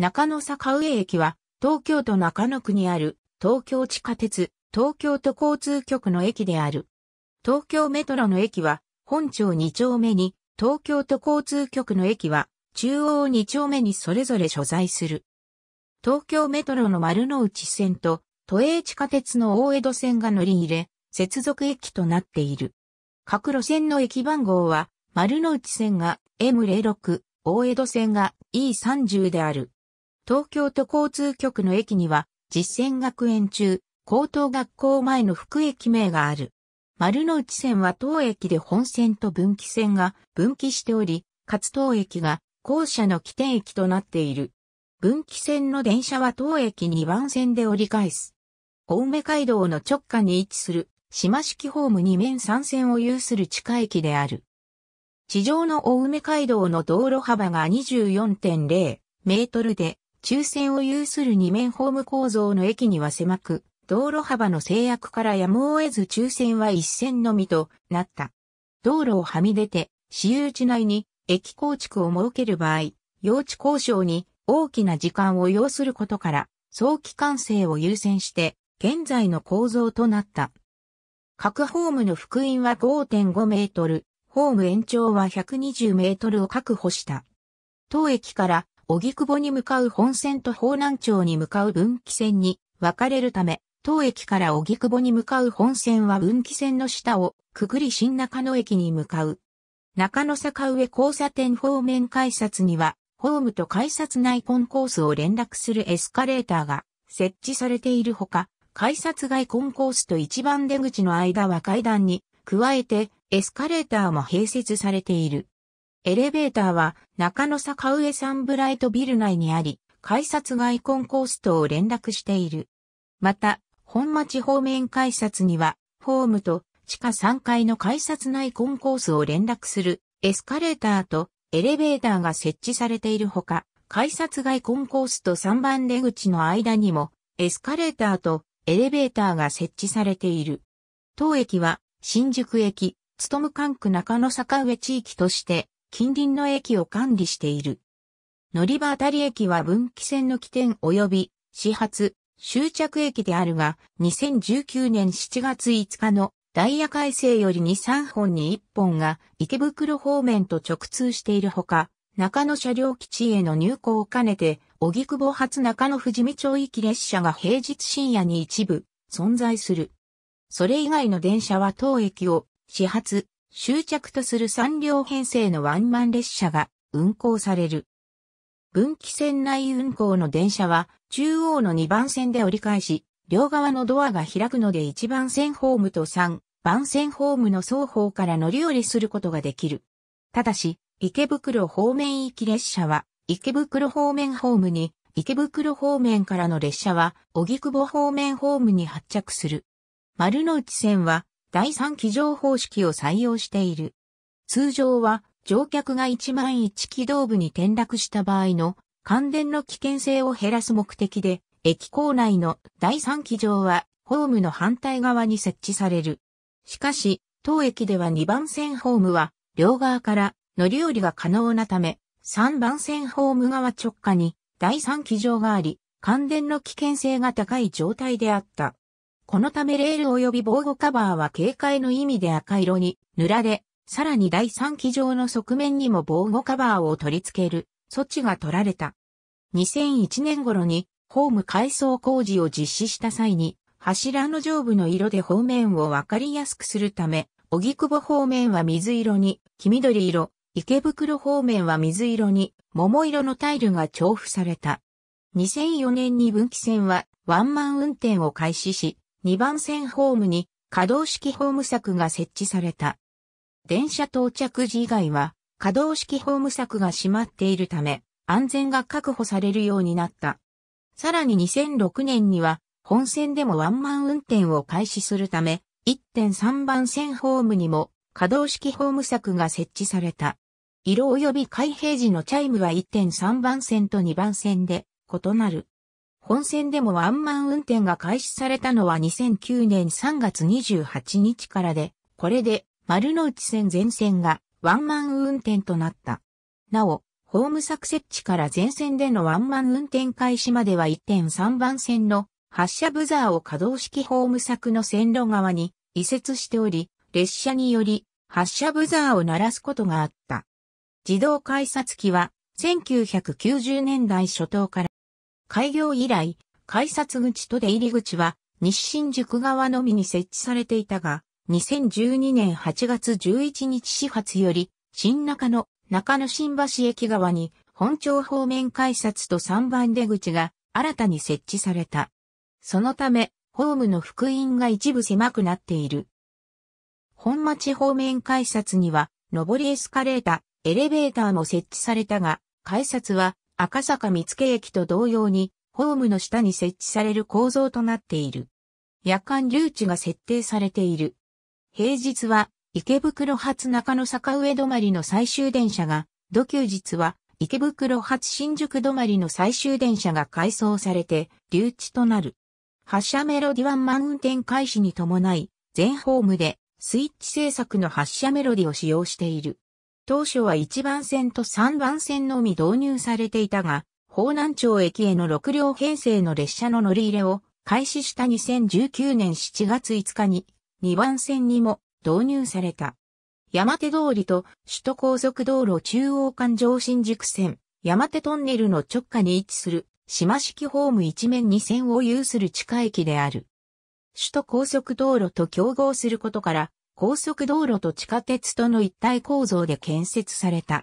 中野坂上駅は、東京都中野区にある、東京地下鉄、東京都交通局の駅である。東京メトロの駅は、本町2丁目に、東京都交通局の駅は、中央2丁目にそれぞれ所在する。東京メトロの丸の内線と、都営地下鉄の大江戸線が乗り入れ、接続駅となっている。各路線の駅番号は、丸の内線が M06、大江戸線が E30 である。東京都交通局の駅には、実践学園中、高等学校前の副駅名がある。丸の内線は当駅で本線と分岐線が分岐しており、かつ当駅が校舎の起点駅となっている。分岐線の電車は当駅2番線で折り返す。青梅街道の直下に位置する、島式ホーム2面3線を有する地下駅である。地上の青梅街道の道路幅が24.0メートルで、中線を有する二面ホーム構造の駅には狭く、道路幅の制約からやむを得ず中線は一線のみとなった。道路をはみ出て、私有地内に駅構築を設ける場合、用地交渉に大きな時間を要することから、早期完成を優先して、現在の構造となった。各ホームの福音は5.5メートル、ホーム延長は120メートルを確保した。当駅から荻窪に向かう本線と方南町に向かう分岐線に分かれるため、当駅から荻窪に向かう本線は分岐線の下をくぐり新中野駅に向かう。中野坂上交差点方面改札には、ホームと改札内コンコースを連絡するエスカレーターが設置されているほか、改札外コンコースと一番出口の間は階段に、加えてエスカレーターも併設されている。エレベーターは中野坂上サンブライトビル内にあり、改札外コンコースとを連絡している。また、本町方面改札には、ホームと地下3階の改札内コンコースを連絡するエスカレーターとエレベーターが設置されているほか、改札外コンコースと3番出口の間にもエスカレーターとエレベーターが設置されている。当駅は新宿駅、つとむ管区中野坂上地域として近隣の駅を管理している。乗り場あたり駅は分岐線の起点及び始発、終着駅であるが、2019年7月5日のダイヤ改正より2、3本に1本が池袋方面と直通しているほか、中野車両基地への入港を兼ねて、小木久保発中野富士見町行き列車が平日深夜に一部存在する。それ以外の電車は当駅を始発、終着とする3両編成のワンマン列車が運行される。分岐線内運行の電車は中央の2番線で折り返し、両側のドアが開くので1番線ホームと3番線ホームの双方から乗り降りすることができる。ただし、池袋方面行き列車は池袋方面ホームに、池袋方面からの列車は荻窪方面ホームに発着する。丸の内線は第3機乗方式を採用している。通常は乗客が1万1軌道部に転落した場合の感電の危険性を減らす目的で、駅構内の第3機場はホームの反対側に設置される。しかし、当駅では2番線ホームは両側から乗り降りが可能なため、3番線ホーム側直下に第3機場があり、感電の危険性が高い状態であった。このためレール及び防護カバーは警戒の意味で赤色に塗られ、さらに第3機上の側面にも防護カバーを取り付ける措置が取られた。2001年頃にホーム改装工事を実施した際に柱の上部の色で方面をわかりやすくするため、荻窪方面は水色に黄緑色、池袋方面は水色に桃色のタイルが重布された。2004年に分岐線はワンマン運転を開始し、2番線ホームに可動式ホーム柵が設置された。電車到着時以外は可動式ホーム柵が閉まっているため安全が確保されるようになった。さらに2006年には本線でもワンマン運転を開始するため1.3番線ホームにも可動式ホーム柵が設置された。色及び開閉時のチャイムは1.3番線と2番線で異なる。本線でもワンマン運転が開始されたのは2009年3月28日からで、これで丸の内線全線がワンマン運転となった。なお、ホーム作設置から全線でのワンマン運転開始までは1.3番線の発車ブザーを可動式ホーム作の線路側に移設しており、列車により発車ブザーを鳴らすことがあった。自動改札機は1990年代初頭から開業以来、改札口と出入り口は日新宿側のみに設置されていたが、2012年8月11日始発より、新中野、中野新橋駅側に本町方面改札と3番出口が新たに設置された。そのため、ホームの福音が一部狭くなっている。本町方面改札には、上りエスカレータ、ー、エレベーターも設置されたが、改札は赤坂見附駅と同様に、ホームの下に設置される構造となっている。夜間留置が設定されている。平日は、池袋発中野坂上止まりの最終電車が、土休日は、池袋発新宿止まりの最終電車が改装されて、留置となる。発車メロディワンマン運転開始に伴い、全ホームでスイッチ制作の発車メロディを使用している。当初は1番線と3番線のみ導入されていたが、方南町駅への6両編成の列車の乗り入れを開始した2019年7月5日に2番線にも導入された。山手通りと首都高速道路中央環状新宿線、山手トンネルの直下に位置する島式ホーム一面2線を有する地下駅である。首都高速道路と競合することから高速道路と地下鉄との一体構造で建設された。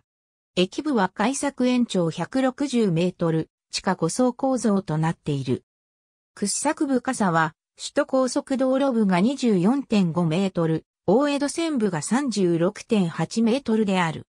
駅部は改作延長160メートル、地下5層構造となっている。掘削部傘は、首都高速道路部が24.5メートル、大江戸線部が36.8メートルである。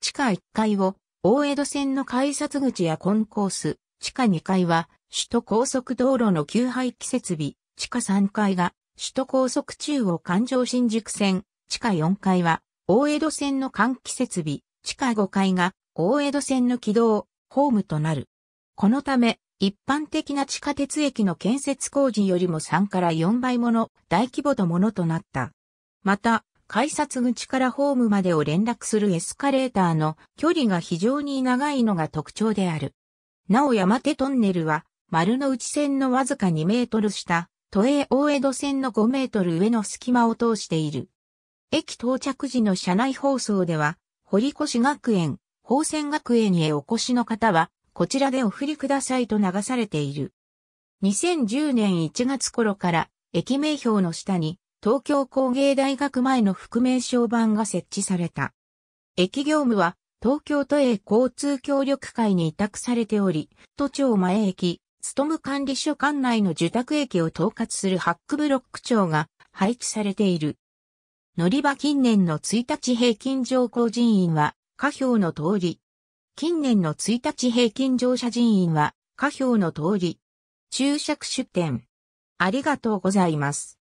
地下1階を、大江戸線の改札口やコンコース、地下2階は、首都高速道路の給排気設備、地下3階が、首都高速中央環状新宿線、地下4階は、大江戸線の換気設備、地下5階が、大江戸線の軌道、ホームとなる。このため、一般的な地下鉄駅の建設工事よりも3から4倍もの大規模のものとなった。また、改札口からホームまでを連絡するエスカレーターの距離が非常に長いのが特徴である。なお山手トンネルは丸の内線のわずか2メートル下、都営大江戸線の5メートル上の隙間を通している。駅到着時の車内放送では、堀越学園、宝泉学園へお越しの方は、こちらでお振りくださいと流されている。2010年1月頃から、駅名標の下に、東京工芸大学前の覆面小板が設置された。駅業務は、東京都営交通協力会に委託されており、都庁前駅、ストム管理所管内の受託駅を統括するハックブロック長が配置されている。乗り場近年の1日平均乗降人員は、下表の通り。近年の1日平均乗車人員は、下表の通り。注釈出店。ありがとうございます。